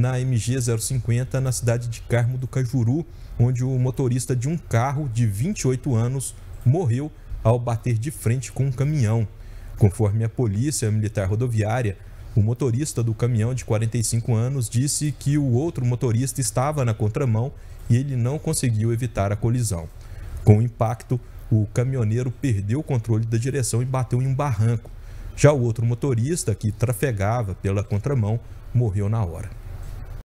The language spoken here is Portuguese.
na MG 050 na cidade de Carmo do Cajuru, onde o motorista de um carro de 28 anos morreu ao bater de frente com um caminhão. Conforme a Polícia Militar Rodoviária, o motorista do caminhão de 45 anos disse que o outro motorista estava na contramão e ele não conseguiu evitar a colisão. Com o impacto, o caminhoneiro perdeu o controle da direção e bateu em um barranco. Já o outro motorista, que trafegava pela contramão, morreu na hora.